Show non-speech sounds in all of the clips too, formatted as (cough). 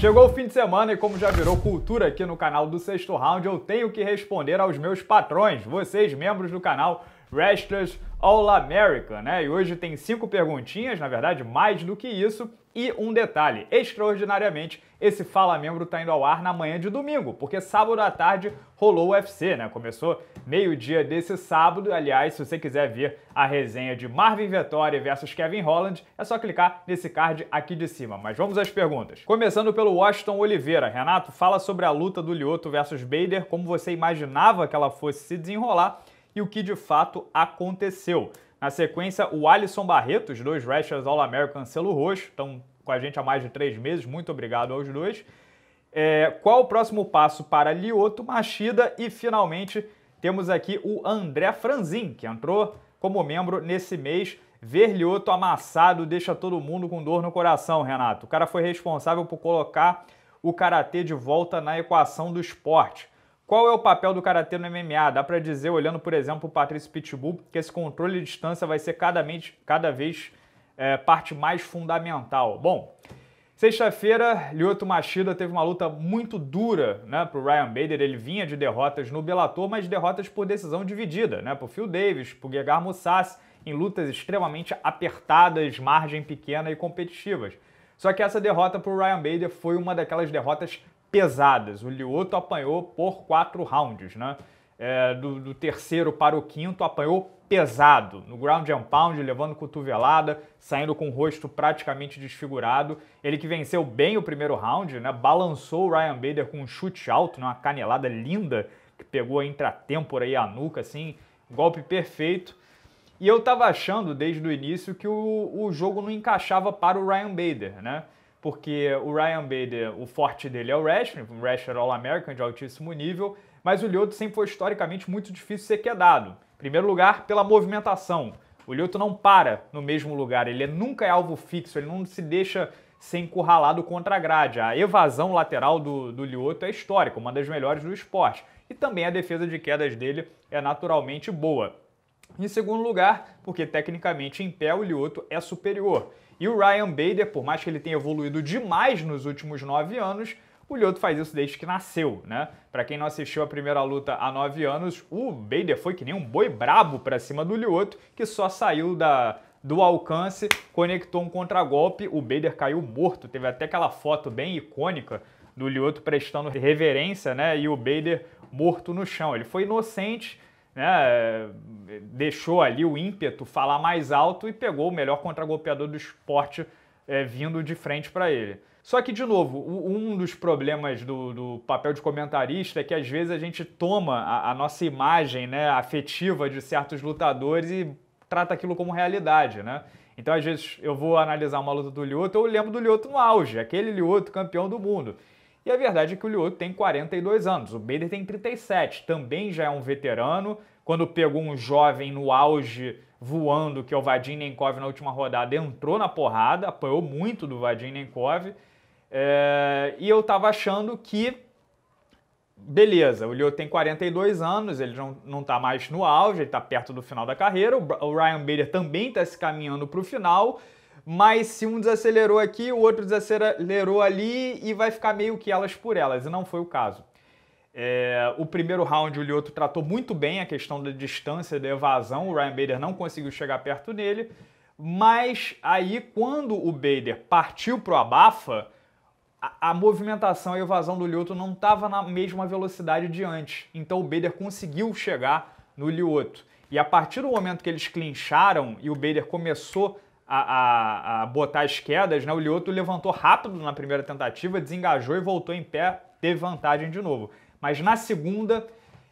Chegou o fim de semana e como já virou cultura aqui no canal do Sexto Round, eu tenho que responder aos meus patrões, vocês membros do canal Wrestlers All America, né? E hoje tem cinco perguntinhas, na verdade, mais do que isso. E um detalhe, extraordinariamente, esse Fala Membro está indo ao ar na manhã de domingo, porque sábado à tarde rolou o UFC, né? Começou meio-dia desse sábado. Aliás, se você quiser ver a resenha de Marvin Vettori versus Kevin Holland, é só clicar nesse card aqui de cima. Mas vamos às perguntas. Começando pelo Washington Oliveira. Renato, fala sobre a luta do Lioto versus Bader, como você imaginava que ela fosse se desenrolar e o que de fato aconteceu. Na sequência, o Alisson Barreto, os dois Rashers All-American Selo Roxo, estão com a gente há mais de três meses, muito obrigado aos dois. É, qual o próximo passo para Lioto Machida? E finalmente temos aqui o André Franzin, que entrou como membro nesse mês. Ver Lioto amassado deixa todo mundo com dor no coração, Renato. O cara foi responsável por colocar o karatê de volta na equação do esporte. Qual é o papel do karatê no MMA? Dá para dizer, olhando por exemplo o Patrício Pitbull, que esse controle de distância vai ser cada, mente, cada vez é, parte mais fundamental. Bom, sexta-feira, Lyoto Machida teve uma luta muito dura né, para o Ryan Bader. Ele vinha de derrotas no Bellator, mas derrotas por decisão dividida, né, Por Phil Davis, por o Gegard Mousasi, em lutas extremamente apertadas, margem pequena e competitivas. Só que essa derrota para o Ryan Bader foi uma daquelas derrotas pesadas. O Lioto apanhou por quatro rounds, né? É, do, do, terceiro para o quinto, apanhou pesado no ground and pound, levando cotovelada, saindo com o rosto praticamente desfigurado. Ele que venceu bem o primeiro round, né, balançou o Ryan Bader com um chute alto, né? uma canelada linda que pegou a têmpora e a nuca, assim, golpe perfeito. E eu tava achando desde o início que o, o jogo não encaixava para o Ryan Bader, né? porque o Ryan Bader, o forte dele é o wrestling, o wrestler All-American de altíssimo nível, mas o Lyoto sempre foi historicamente muito difícil ser quedado. Em primeiro lugar, pela movimentação. O Lyoto não para no mesmo lugar, ele nunca é alvo fixo, ele não se deixa ser encurralado contra a grade. A evasão lateral do, do Lyoto é histórica, uma das melhores do esporte. E também a defesa de quedas dele é naturalmente boa. Em segundo lugar, porque tecnicamente em pé o Lyoto é superior. E o Ryan Bader, por mais que ele tenha evoluído demais nos últimos nove anos, o Lyoto faz isso desde que nasceu, né? Para quem não assistiu a primeira luta há nove anos, o Bader foi que nem um boi brabo para cima do Lyoto, que só saiu da, do alcance, conectou um contragolpe, o Bader caiu morto. Teve até aquela foto bem icônica do Lyoto prestando reverência, né? E o Bader morto no chão. Ele foi inocente, né, deixou ali o ímpeto falar mais alto e pegou o melhor contragolpeador do esporte é, vindo de frente para ele. Só que, de novo, um dos problemas do, do, papel de comentarista é que às vezes a gente toma a, a nossa imagem né, afetiva de certos lutadores e trata aquilo como realidade, né? Então, às vezes, eu vou analisar uma luta do Lioto, eu lembro do Lioto no auge, aquele Lioto campeão do mundo. E a verdade é que o Lyoto tem 42 anos, o Bader tem 37, também já é um veterano. Quando pegou um jovem no auge voando, que é o Nenkov na última rodada, entrou na porrada, apanhou muito do Vadinnenkov. É... E eu tava achando que, beleza, o Lyoto tem 42 anos, ele não, não tá mais no auge, ele tá perto do final da carreira. O Ryan Bader também tá se caminhando para o final mas se um desacelerou aqui, o outro desacelerou ali e vai ficar meio que elas por elas, e não foi o caso. É, o primeiro round o Lioto tratou muito bem a questão da distância da evasão, o Ryan Bader não conseguiu chegar perto nele, mas aí quando o Bader partiu para o abafa, a, a movimentação e a evasão do Lioto não estava na mesma velocidade de antes, então o Bader conseguiu chegar no Lioto. E a partir do momento que eles clincharam e o Bader começou a, a, botar as quedas, né? O Lioto levantou rápido na primeira tentativa, desengajou e voltou em pé, teve vantagem de novo. Mas na segunda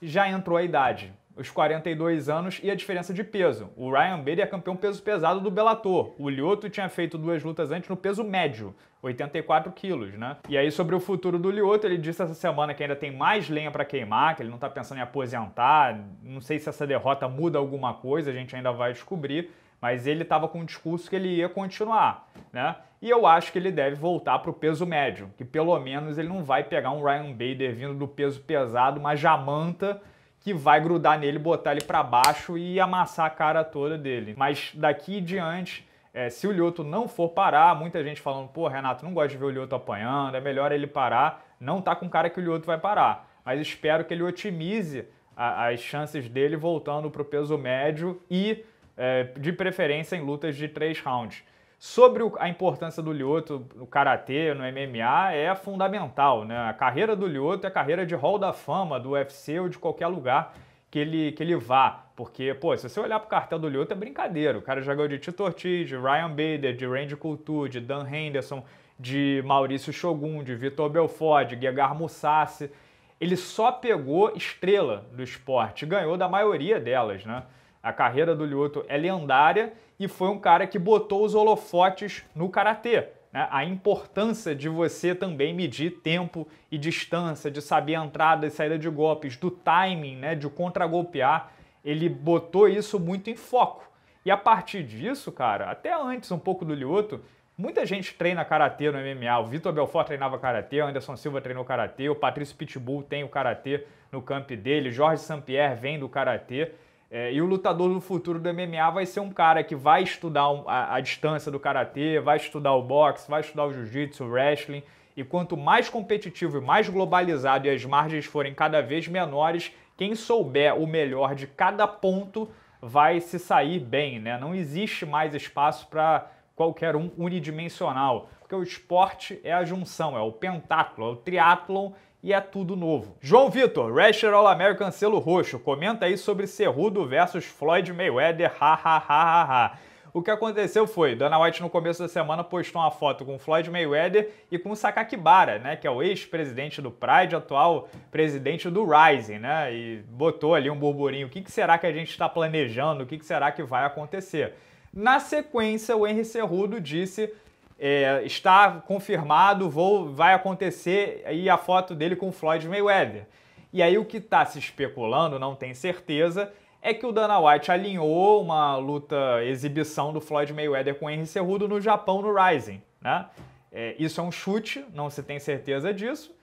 já entrou a idade, os 42 anos e a diferença de peso. O Ryan Bader é campeão peso pesado do Bellator. O Lioto tinha feito duas lutas antes no peso médio, 84 quilos, né? E aí sobre o futuro do Lioto, ele disse essa semana que ainda tem mais lenha para queimar, que ele não tá pensando em aposentar. Não sei se essa derrota muda alguma coisa, a gente ainda vai descobrir mas ele estava com um discurso que ele ia continuar, né? E eu acho que ele deve voltar para o peso médio, que pelo menos ele não vai pegar um Ryan Bader vindo do peso pesado, uma jamanta que vai grudar nele, botar ele para baixo e amassar a cara toda dele. Mas daqui em diante, é, se o Lyoto não for parar, muita gente falando, pô, Renato, não gosta de ver o Lyoto apanhando, é melhor ele parar. Não tá com cara que o Lyoto vai parar, mas espero que ele otimize a, as chances dele voltando para o peso médio e é, de preferência em lutas de três rounds. Sobre o, a importância do Lyoto no karatê, no MMA, é fundamental. Né? A carreira do Lyoto é a carreira de hall da fama do UFC ou de qualquer lugar que ele, que ele vá. Porque, pô, se você olhar pro cartel do Lyoto, é brincadeira. O cara já ganhou de Tito Ortiz, de Ryan Bader, de Randy Couture, de Dan Henderson, de Maurício Shogun, de Vitor Belfort, de Gegar Mussassi. Ele só pegou estrela do esporte, ganhou da maioria delas, né? A carreira do Lyoto é lendária e foi um cara que botou os holofotes no karatê. Né? A importância de você também medir tempo e distância, de saber a entrada e saída de golpes, do timing, né? de contragolpear. Ele botou isso muito em foco. E a partir disso, cara, até antes um pouco do Lyoto, Muita gente treina karatê no MMA. O Vitor Belfort treinava karatê, o Anderson Silva treinou karatê, o Patrício Pitbull tem o karatê no camp dele, Jorge Pierre vem do karatê. É, e o lutador do futuro do MMA vai ser um cara que vai estudar um, a, a, distância do karatê, vai estudar o boxe, vai estudar o jiu-jitsu, o wrestling. E quanto mais competitivo e mais globalizado e as margens forem cada vez menores, quem souber o melhor de cada ponto vai se sair bem, né? Não existe mais espaço para qualquer um unidimensional porque o esporte é a junção, é o pentáculo, é o triatlon e é tudo novo. João Vitor, Rasher All-American selo roxo, comenta aí sobre Cerrudo versus Floyd Mayweather, ha, ha, ha, ha, ha. O que aconteceu foi, Dana White no começo da semana postou uma foto com Floyd Mayweather e com Sakakibara, né, que é o ex-presidente do Pride, atual presidente do Rising, né, e botou ali um burburinho, o que, que será que a gente está planejando, o que, que será que vai acontecer? Na sequência, o Henry Cerrudo disse é, está confirmado, vou, vai acontecer, aí a foto dele com Floyd Mayweather. E aí o que está se especulando, não tem certeza, é que o Dana White alinhou uma luta exibição do Floyd Mayweather com Henry Cerrudo no Japão no Rising. Né? É, isso é um chute, não se tem certeza disso.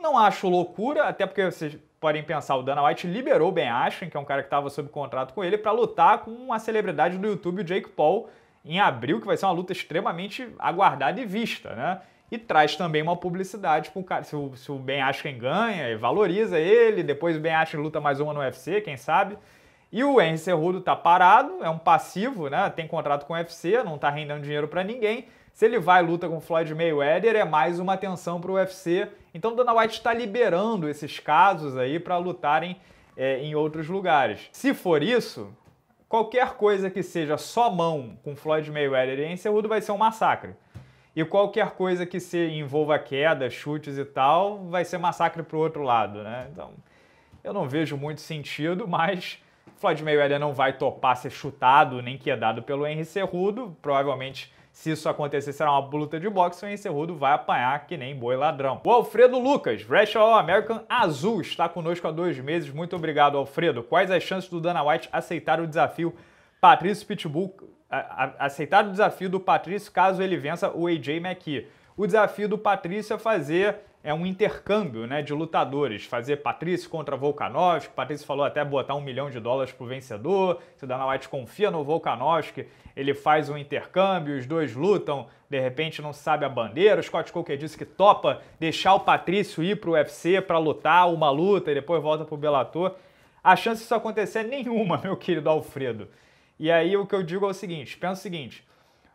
Não acho loucura, até porque vocês podem pensar, o Dana White liberou o Ben Askren, que é um cara que estava sob contrato com ele, para lutar com a celebridade do YouTube, o Jake Paul, em abril, que vai ser uma luta extremamente aguardada e vista, né? E traz também uma publicidade para o cara. Se o, Ben Askren ganha, valoriza ele, depois o Ben Askren luta mais uma no UFC, quem sabe. E o Henry Cerrudo tá parado, é um passivo, né? Tem contrato com o UFC, não tá rendendo dinheiro para ninguém. Se ele vai e luta com Floyd Mayweather, é mais uma atenção para o UFC. Então Dana White está liberando esses casos aí para lutarem é, em outros lugares. Se for isso, Qualquer coisa que seja só mão com Floyd Mayweather e Encerrudo vai ser um massacre. E qualquer coisa que se envolva queda, chutes e tal, vai ser massacre para o outro lado, né? Então, eu não vejo muito sentido, mas Floyd Mayweather não vai topar ser chutado nem quedado é pelo Henry Cerrudo. Provavelmente se isso acontecer, será uma luta de boxe, o Encerrudo vai apanhar que nem boi ladrão. O Alfredo Lucas, Wrestle All American Azul, está conosco há dois meses. Muito obrigado, Alfredo. Quais as chances do Dana White aceitar o desafio Patrício Pitbull, a, a, aceitar o desafio do Patrício caso ele vença o AJ McKee? O desafio do Patrício é fazer é um intercâmbio né, de lutadores. Fazer Patrício contra Volkanovski. Patrício falou até botar um milhão de dólares pro vencedor. Se o Dana White confia no Volkanovski, ele faz um intercâmbio, os dois lutam. De repente não sabe a bandeira. O Scott Coker disse que topa deixar o Patrício ir pro UFC para lutar uma luta e depois volta pro Bellator. A chance disso acontecer é nenhuma, (laughs) meu querido Alfredo. E aí o que eu digo é o seguinte, pensa o seguinte,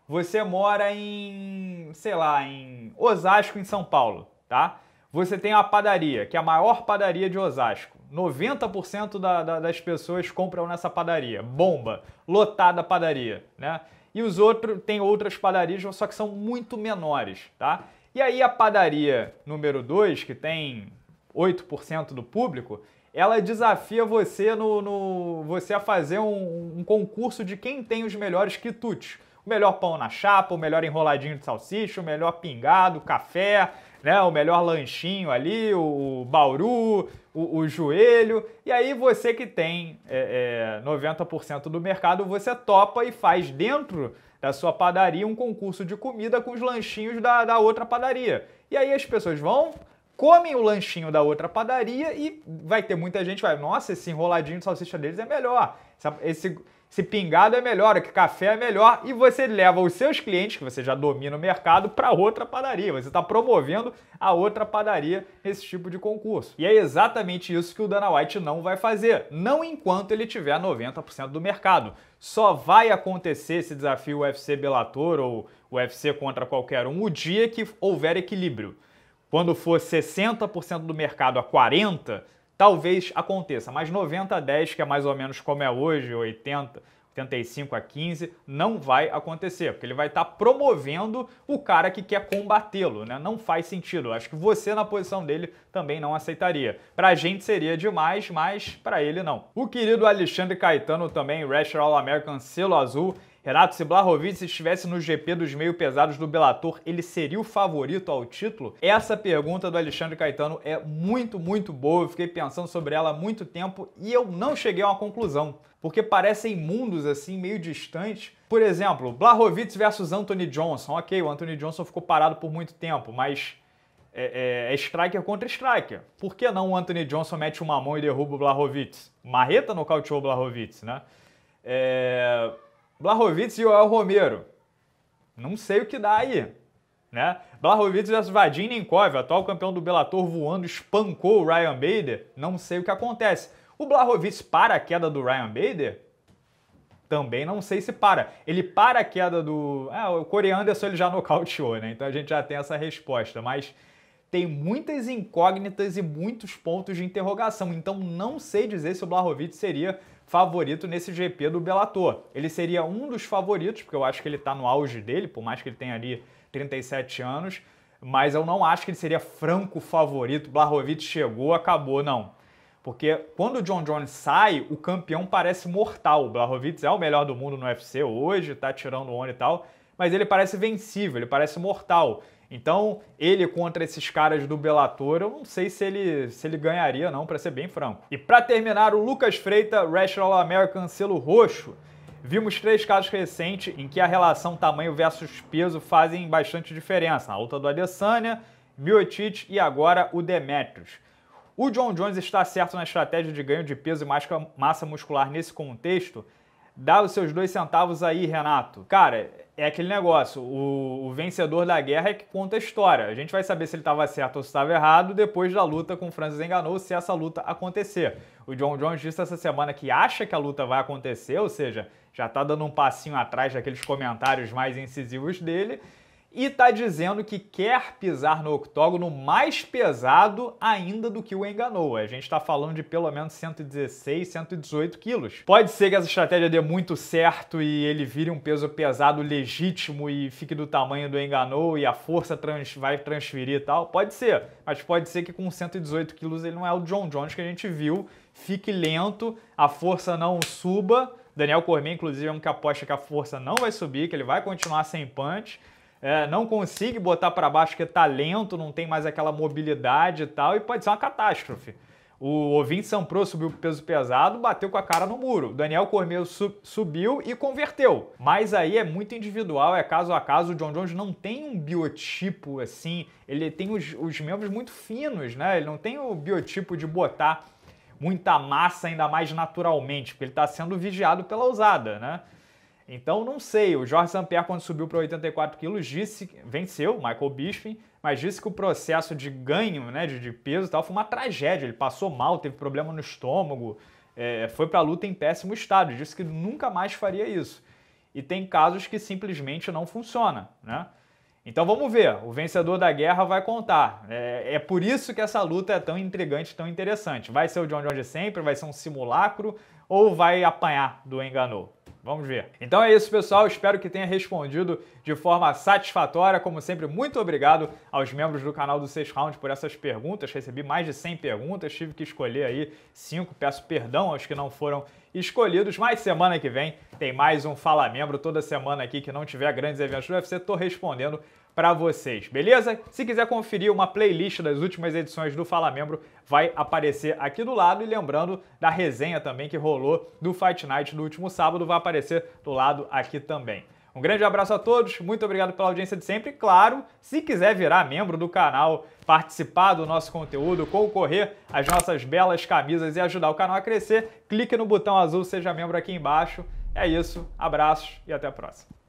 você mora em, sei lá, em Osasco, em São Paulo tá? Você tem a padaria, que é a maior padaria de Osasco. 90% da, da, das pessoas compram nessa padaria. Bomba, lotada padaria, né? E os outros, tem outras padarias, só que são muito menores, tá? E aí a padaria número 2, que tem 8% do público, ela desafia você no, no você a fazer um, um, concurso de quem tem os melhores quitutes. O melhor pão na chapa, o melhor enroladinho de salsicha, o melhor pingado, café, né? O melhor lanchinho ali, o bauru, o, o joelho. E aí você que tem é, é, 90% do mercado, você topa e faz dentro da sua padaria um concurso de comida com os lanchinhos da, da outra padaria. E aí as pessoas vão, comem o lanchinho da outra padaria e vai ter muita gente vai, nossa, esse enroladinho de salsicha deles é melhor. Esse se pingado é melhor, que café é melhor, e você leva os seus clientes, que você já domina o mercado, para outra padaria. Você está promovendo a outra padaria esse tipo de concurso. E é exatamente isso que o Dana White não vai fazer, não enquanto ele tiver 90% do mercado. Só vai acontecer esse desafio UFC belator ou UFC contra qualquer um o dia que houver equilíbrio. Quando for 60% do mercado a 40%, talvez aconteça, mas 90 a 10, que é mais ou menos como é hoje, 80, 85 a 15, não vai acontecer, porque ele vai estar tá promovendo o cara que quer combatê-lo, né? Não faz sentido. Acho que você na posição dele também não aceitaria. Pra gente seria demais, mas para ele não. O querido Alexandre Caetano também, Rational American Selo Azul, Renato, se Blahovic estivesse no GP dos meio pesados do Bellator, ele seria o favorito ao título? Essa pergunta do Alexandre Caetano é muito, muito boa. Eu fiquei pensando sobre ela há muito tempo e eu não cheguei a uma conclusão porque parecem mundos assim meio distantes. Por exemplo, Blahovic versus Anthony Johnson. Ok, o Anthony Johnson ficou parado por muito tempo, mas é, é, é striker contra striker. Por que não o Anthony Johnson mete uma mão e derruba o Blahovic? Marreta nocauteou o Blahovic, né? É, Blahovic e Joel Romero. Não sei o que dá aí. Né? Blahovic versus Vadim Ninkov, atual campeão do Bellator voando, espancou o Ryan Bader. Não sei o que acontece. O Blahovic para a queda do Ryan Bader? Também não sei se para. Ele para a queda do... Ah, o Corey Anderson ele já (laughs) nocauteou, né? Então a gente já tem essa resposta, mas tem muitas incógnitas e muitos pontos de interrogação. Então não sei dizer se o Blahovic seria favorito nesse GP do Bellator. Ele seria um dos favoritos, porque eu acho que ele está no auge dele, por mais que ele tenha ali 37 anos, mas eu não acho que ele seria franco favorito. Blahovic chegou, acabou, não. Porque quando o John Jones sai, o campeão parece mortal. O Blahovic é o melhor do mundo no UFC hoje, tá tirando o ONU e tal, mas ele parece vencível, ele parece mortal. Então, ele contra esses caras do Bellator, eu não sei se ele, se ele ganharia não, para ser bem franco. E para terminar, o Lucas Freita, Wrestling All American selo roxo. Vimos três casos recentes em que a relação tamanho versus peso fazem bastante diferença. A luta do Adesanya, Miocic e agora o Demetrius. O John Jones está certo na estratégia de ganho de peso e massa muscular nesse contexto? Dá os seus dois centavos aí, Renato. Cara, é aquele negócio, o, o, vencedor da guerra é que conta a história. A gente vai saber se ele estava certo ou se estava errado depois da luta com Francis Enganou, se essa luta acontecer. O John Jones disse essa semana que acha que a luta vai acontecer, ou seja, já está dando um passinho atrás daqueles comentários mais incisivos dele e está dizendo que quer pisar no octógono mais pesado ainda do que o Enganou. A gente está falando de pelo menos 116, 118 quilos. Pode ser que essa estratégia dê muito certo e ele vire um peso pesado legítimo e fique do tamanho do Enganou e a força trans vai transferir e tal. Pode ser, mas pode ser que com 118 quilos ele não é o John Jones que a gente viu. Fique lento, a força não suba. Daniel Cormier, inclusive, é um que aposta que a força não vai subir, que ele vai continuar sem punch é, não consegue botar para baixo que é tá talento, não tem mais aquela mobilidade e tal, e pode ser uma catástrofe. O Ovin Sampro subiu pro peso pesado, bateu com a cara no muro. Daniel Cormier subiu e converteu. Mas aí é muito individual, é caso a caso. O John Jones não tem um biotipo assim. Ele tem os, os membros muito finos, né? Ele não tem o biotipo de botar muita massa ainda mais naturalmente, porque ele está sendo vigiado pela ousada, né? Então não sei, o Jorge Samper quando subiu para 84 quilos disse, venceu Michael Bisping, mas disse que o processo de ganho, né, de, de peso e tal, foi uma tragédia, ele passou mal, teve problema no estômago, é, foi para a luta em péssimo estado, disse que nunca mais faria isso. E tem casos que simplesmente não funciona, né? Então vamos ver, o vencedor da guerra vai contar. É, é, por isso que essa luta é tão intrigante, tão interessante. Vai ser o John John de sempre? Vai ser um simulacro? Ou vai apanhar do enganou? Vamos ver. Então é isso, pessoal. Espero que tenha respondido de forma satisfatória. Como sempre, muito obrigado aos membros do canal do 6 Round por essas perguntas. Recebi mais de 100 perguntas, tive que escolher aí 5. Peço perdão aos que não foram escolhidos, mas semana que vem tem mais um Fala Membro toda semana aqui que não tiver grandes eventos do UFC, tô respondendo para vocês, beleza? Se quiser conferir uma playlist das últimas edições do Fala Membro, vai aparecer aqui do lado. E lembrando da resenha também que rolou do Fight Night do último sábado, vai aparecer do lado aqui também. Um grande abraço a todos, muito obrigado pela audiência de sempre. Claro, se quiser virar membro do canal, participar do nosso conteúdo, concorrer às nossas belas camisas e ajudar o canal a crescer, clique no botão azul Seja Membro aqui embaixo. É isso, abraços e até a próxima.